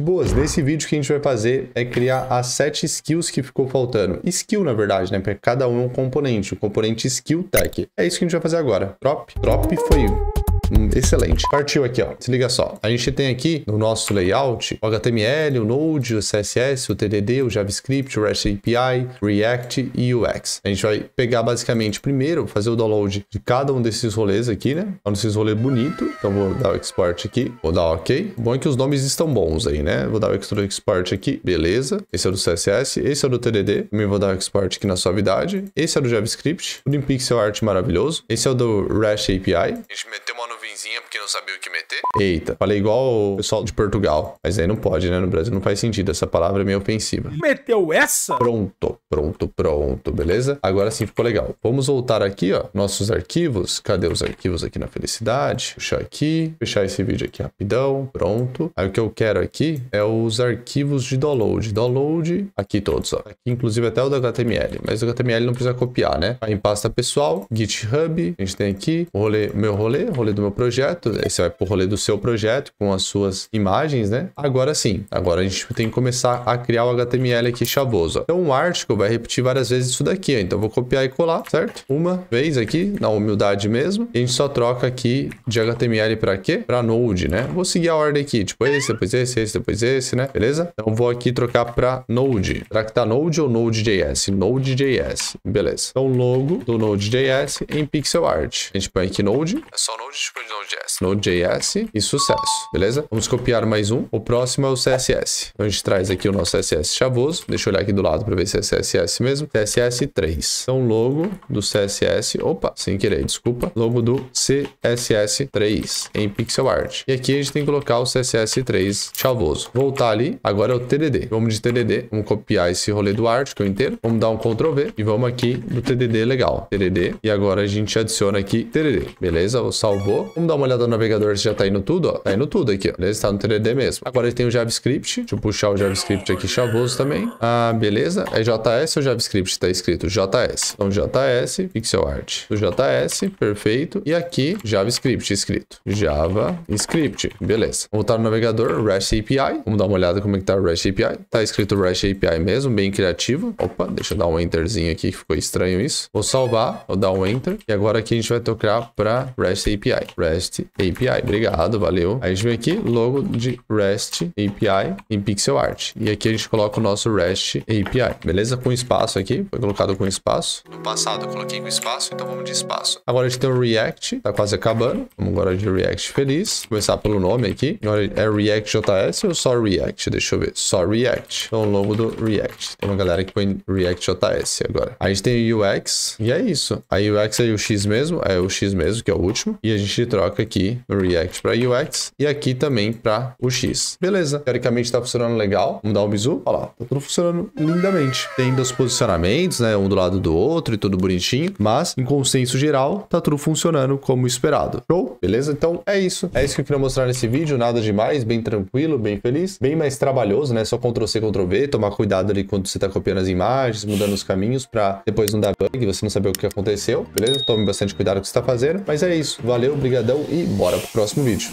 Boas, nesse vídeo o que a gente vai fazer é criar as sete skills que ficou faltando. Skill, na verdade, né? Porque cada um é um componente. O componente skill tech. É isso que a gente vai fazer agora. Drop, drop foi Hum, excelente. Partiu aqui, ó. Se liga só. A gente tem aqui no nosso layout o HTML, o Node, o CSS, o TDD, o JavaScript, o REST API, React e UX. A gente vai pegar basicamente primeiro, fazer o download de cada um desses rolês aqui, né? É um desses rolês bonito. Então vou dar o export aqui. Vou dar OK. bom é que os nomes estão bons aí, né? Vou dar o export aqui. Beleza. Esse é do CSS. Esse é do TDD. Também vou dar o export aqui na suavidade. Esse é do JavaScript. O pixel art maravilhoso. Esse é o do REST API. A gente meteu uma novidade nuvenzinha porque não sabia o que meter? Eita, falei igual o pessoal de Portugal. Mas aí não pode, né? No Brasil não faz sentido. Essa palavra é meio ofensiva. Meteu essa? Pronto, pronto, pronto, beleza? Agora sim ficou legal. Vamos voltar aqui, ó. Nossos arquivos. Cadê os arquivos aqui na felicidade? Puxar aqui. Fechar esse vídeo aqui rapidão. Pronto. Aí o que eu quero aqui é os arquivos de download. Download, aqui todos, ó. Aqui, inclusive até o do HTML. Mas o HTML não precisa copiar, né? Aí em pasta pessoal, GitHub. A gente tem aqui o rolê, meu rolê, rolê do meu meu projeto, você né? vai é pro rolê do seu projeto com as suas imagens, né? Agora sim, agora a gente tem que começar a criar o HTML aqui chavoso. Então o article vai repetir várias vezes isso daqui, ó. então vou copiar e colar, certo? Uma vez aqui, na humildade mesmo, e a gente só troca aqui de HTML para quê? Para Node, né? Vou seguir a ordem aqui, tipo esse, depois esse, esse, depois esse, né? Beleza? Então vou aqui trocar para Node. Será que tá Node ou Node.js? Node.js, beleza. Então logo do Node.js em pixel art. A gente põe aqui Node, é só Node, tipo Node.js. e sucesso, beleza? Vamos copiar mais um. O próximo é o CSS. Então a gente traz aqui o nosso CSS chavoso. Deixa eu olhar aqui do lado para ver se é CSS mesmo. CSS 3. Então logo do CSS, opa, sem querer, desculpa. Logo do CSS 3 em pixel art. E aqui a gente tem que colocar o CSS 3 chavoso. Voltar ali, agora é o TDD. Vamos de TDD, vamos copiar esse rolê do art que o inteiro. Vamos dar um Ctrl V e vamos aqui no TDD legal. TDD. E agora a gente adiciona aqui TDD. Beleza? Eu salvou vamos dar uma olhada no navegador se já tá indo tudo, ó. Tá indo tudo aqui, ó. Beleza? Tá no 3D mesmo. Agora ele tem o JavaScript. Deixa eu puxar o JavaScript aqui chavoso também. Ah, beleza. É JS ou JavaScript? Tá escrito JS. Então, JS, Pixel Art. Do JS, perfeito. E aqui, JavaScript escrito. JavaScript. Beleza. Voltar no navegador, REST API. Vamos dar uma olhada como é que tá o REST API. Tá escrito REST API mesmo, bem criativo. Opa, deixa eu dar um enterzinho aqui, que ficou estranho isso. Vou salvar, vou dar um enter. E agora aqui a gente vai tocar para REST API. REST API. Obrigado, valeu. Aí a gente vem aqui, logo de REST API em pixel art. E aqui a gente coloca o nosso REST API, beleza? Com espaço aqui, foi colocado com espaço. No passado eu coloquei com espaço, então vamos de espaço. Agora a gente tem o React, tá quase acabando. Vamos agora de React feliz. começar pelo nome aqui. Agora é React JS ou só React? Deixa eu ver. Só React. Então o logo do React. Tem uma galera que põe React JS agora. Aí a gente tem o UX e é isso. A UX é o X mesmo, é o X mesmo, que é o último. E a gente troca aqui o React para UX e aqui também para o X. Beleza, teoricamente está funcionando legal. Vamos dar um bizu. Olha lá, tá tudo funcionando lindamente. Tem os posicionamentos, né? Um do lado do outro e tudo bonitinho, mas em consenso geral, tá tudo funcionando como esperado. Show? Beleza? Então é isso. É isso que eu queria mostrar nesse vídeo. Nada demais, bem tranquilo, bem feliz, bem mais trabalhoso, né? Só Ctrl C, Ctrl V, tomar cuidado ali quando você tá copiando as imagens, mudando os caminhos para depois não dar bug, e você não saber o que aconteceu, beleza? Tome bastante cuidado com o que você tá fazendo. Mas é isso. Valeu, obrigado Obrigadão e bora pro próximo vídeo.